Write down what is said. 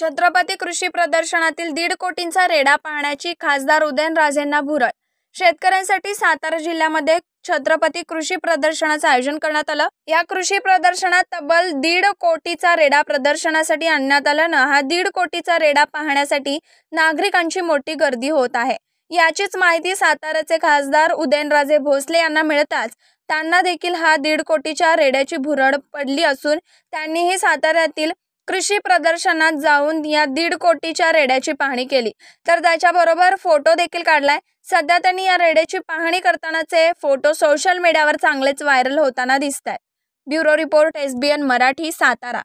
छत्रपती कृषी प्रदर्शनातील दीड कोटींचा रेडा पाहण्याची खासदार उदयनराजेंना भुरळ शेतकऱ्यांसाठी सातारा जिल्ह्यामध्ये छत्रपती कृषी प्रदर्शनाचं आयोजन करण्यात आलं या कृषी प्रदर्शनात तब्बल दीड कोटीचा रेडा प्रदर्शनासाठी आणण्यात आल्यानं हा दीड कोटीचा रेडा पाहण्यासाठी नागरिकांची मोठी गर्दी होत आहे याचीच माहिती साताराचे खासदार उदयनराजे भोसले यांना मिळताच त्यांना देखील हा दीड कोटीच्या रेड्याची भुरळ पडली असून त्यांनीही साताऱ्यातील कृषी प्रदर्शनात जाऊन या दीड कोटीच्या रेड्याची पाहणी केली तर त्याच्याबरोबर फोटो देखील काढलाय सध्या त्यांनी या रेड्याची पाहणी करतानाचे फोटो सोशल मीडियावर चांगलेच व्हायरल होताना दिसत आहेत bureau report SBN Marathi Satara